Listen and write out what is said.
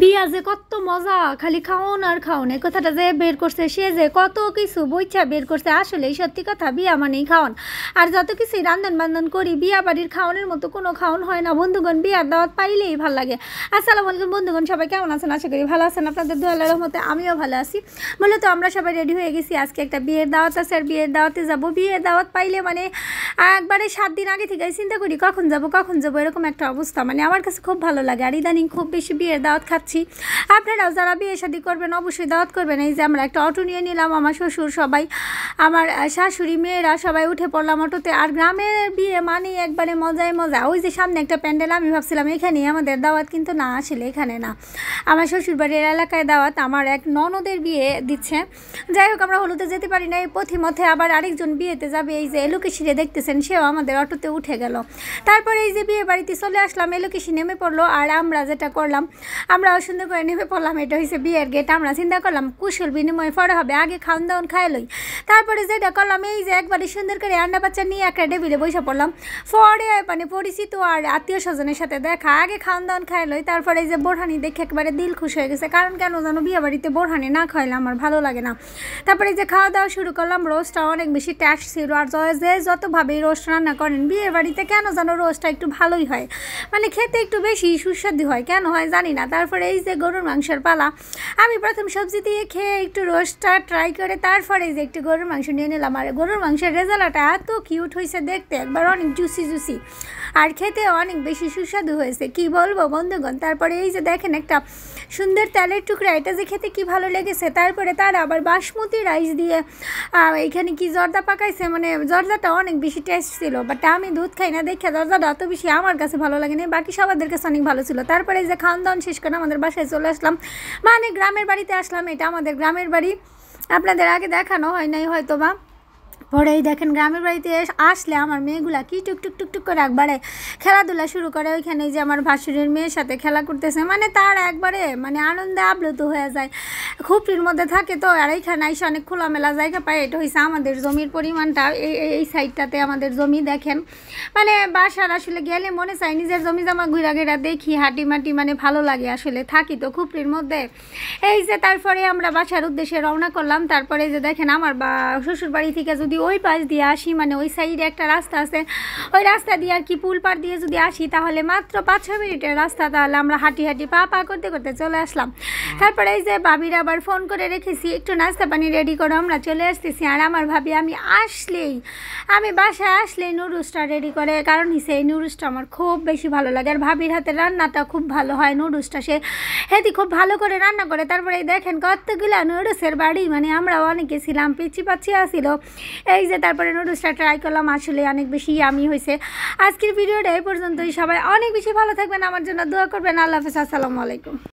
বিয়া যে কত মজা খালি খাওন আর খাওন এই কথাটা যে বের করছে সে যে কত কিছু বইচ্ছা বের করছে আসলে সত্যি কথা বিয়া মানেই খাওন আর যত কিছুই রান্ধন বান্ধন করি বিয়া বাড়ির খাওনের মতো কোনো খাওন হয় না বন্ধুগণ বিয়ার দাওয়াত পাইলেই ভালো লাগে আসসালামু আলাইকুম বন্ধুগণ সবাই কেমন আছেন আশা করি ভালো আছেন আপনাদের দোয়াল্লা রহমতে আমিও ভালো আছি মূলত আমরা সবাই রেডি হয়ে গেছি আজকে একটা বিয়ের দাওয়াত আছে আর বিয়ের দাওয়াতে যাবো বিয়ের দাওয়াত পাইলে মানে একবারে সাত দিন আগে থেকে চিন্তা করি কখন যাব কখন যাব এরকম একটা অবস্থা মানে আমার কাছে খুব ভালো লাগে আর ইদানিং খুব বেশি বিয়ের দাওয়াত যাচ্ছি আপনারাও যারা বিয়ে শাদি করবেন অবশ্যই দাওয়াত করবেন এই যে আমরা একটা অটো নিয়ে নিলাম আমার শ্বশুর সবাই আমার শাশুড়ি মেয়েরা সবাই উঠে পড়লাম অটোতে আর গ্রামের বিয়ে মানে একবারে মজায় মজা ওই যে সামনে একটা প্যান্ডেল আমি ভাবছিলাম এখানেই আমাদের দাওয়াত কিন্তু না আসলে এখানে না আমার শ্বশুরবাড়ির এলাকায় দাওয়াত আমার এক ননদের বিয়ে দিচ্ছে যাই হোক আমরা হলুদে যেতে পারি না এই মধ্যে আবার আরেকজন বিয়েতে যাবে এই যে এলোকেশিরে দেখতেছেন সেও আমাদের অটোতে উঠে গেল তারপরে এই যে বিয়ে বাড়িতে চলে আসলাম এলোকেশি নেমে পড়লো আর আমরা যেটা করলাম আমরা আমরাও সুন্দর করে নেমে পড়লাম এটা হয়েছে বিয়ের গেট আমরা চিন্তা করলাম কুশল বিনিময় ফরে হবে আগে খাওয়ান দাওয়ান খাই লই তারপরে যেটা করলাম এই যে একবারে সুন্দর করে আন্ডা বাচ্চা নিয়ে একটা টেবিলে বসে পড়লাম ফরে মানে পরিচিত আর আত্মীয় স্বজনের সাথে দেখা আগে খাওয়ান দাওয়ান খাই লই তারপরে এই যে বোরহানি দেখে একবারে দিল খুশ হয়ে গেছে কারণ কেন জানো বিয়ে বাড়িতে বোরহানি না খাইলে আমার ভালো লাগে না তারপরে এই যে খাওয়া দাওয়া শুরু করলাম রোস্টটা অনেক বেশি ট্যাক্স ছিল আর যে যতভাবেই রোস্ট রান্না করেন বিয়ের বাড়িতে কেন জানো রোস্টটা একটু ভালোই হয় মানে খেতে একটু বেশি সুস্বাদু হয় কেন হয় জানি না তারপরে তারপরে এই যে গরুর মাংসের পালা আমি প্রথম সবজি দিয়ে খেয়ে একটু রোস্টটা ট্রাই করে তারপরে এই যে একটু গরুর মাংস নিয়ে নিলাম আর গরুর মাংসের রেজালাটা এত কিউট হয়েছে দেখতে একবার অনেক জুসি জুসি আর খেতে অনেক বেশি সুস্বাদু হয়েছে কি বলবো বন্ধুগণ তারপরে এই যে দেখেন একটা সুন্দর তেলের টুকরা এটা যে খেতে কি ভালো লেগেছে তারপরে তার আবার বাসমতি রাইস দিয়ে এখানে কি জর্দা পাকাইছে মানে জর্দাটা অনেক বেশি টেস্ট ছিল বাট আমি দুধ খাই না দেখে জর্দাটা অত বেশি আমার কাছে ভালো লাগেনি বাকি সবাদের কাছে অনেক ভালো ছিল তারপরে যে খাওয়ান দাওয়ান শেষ করে আমাদের বাসায় চলে আসলাম মানে গ্রামের বাড়িতে আসলাম এটা আমাদের গ্রামের বাড়ি আপনাদের আগে দেখানো হয় নাই হয়তো বা পরে এই দেখেন গ্রামের বাড়িতে আসলে আমার মেয়েগুলা কি টুক টুক টুক টুক করে একবারে খেলাধুলা শুরু করে ওইখানে যে আমার ভাসুরের মেয়ের সাথে খেলা করতেছে মানে তার একবারে মানে আনন্দে আপ্লুত হয়ে যায় খুপড়ির মধ্যে থাকে তো আর এইখানে এসে অনেক খোলামেলা জায়গা পায় এটা হয়েছে আমাদের জমির পরিমাণটা এই এই সাইডটাতে আমাদের জমি দেখেন মানে বাসার আসলে গেলে মনে চাই নিজের জমি জামা ঘুরা ঘেরা দেখি হাঁটি মাটি মানে ভালো লাগে আসলে থাকি তো খুপড়ির মধ্যে এই যে তারপরে আমরা বাসার উদ্দেশ্যে রওনা করলাম তারপরে যে দেখেন আমার বা শ্বশুর বাড়ি থেকে যদি ওই পাশ দিয়ে আসি মানে ওই সাইডে একটা রাস্তা আছে ওই রাস্তা দিয়ে আর কি পুল পার দিয়ে যদি আসি তাহলে মাত্র পাঁচ ছ মিনিটের রাস্তা তাহলে আমরা হাঁটি হাঁটি পা পা করতে করতে চলে আসলাম তারপরে এই যে ভাবির আবার ফোন করে রেখেছি একটু নাস্তা পানি রেডি করো আমরা চলে আসতেছি আর আমার ভাবি আমি আসলেই আমি বাসায় আসলেই নুডলসটা রেডি করে কারণ হিসেবে এই নুডলসটা আমার খুব বেশি ভালো লাগে আর ভাবির হাতে রান্নাটা খুব ভালো হয় নুডলসটা সে হেতি খুব ভালো করে রান্না করে তারপরে দেখেন কতগুলো নুডলসের বাড়ি মানে আমরা অনেকে ছিলাম পিচি পাচ্ছি আসিল এই যে তারপরে নুডলসটা ট্রাই করলাম আসলে অনেক বেশি আমি হয়েছে আজকের ভিডিওটা এই পর্যন্তই সবাই অনেক বেশি ভালো থাকবেন আমার জন্য দোয়া করবেন আল্লাহ হাফিজ আসসালামু আলাইকুম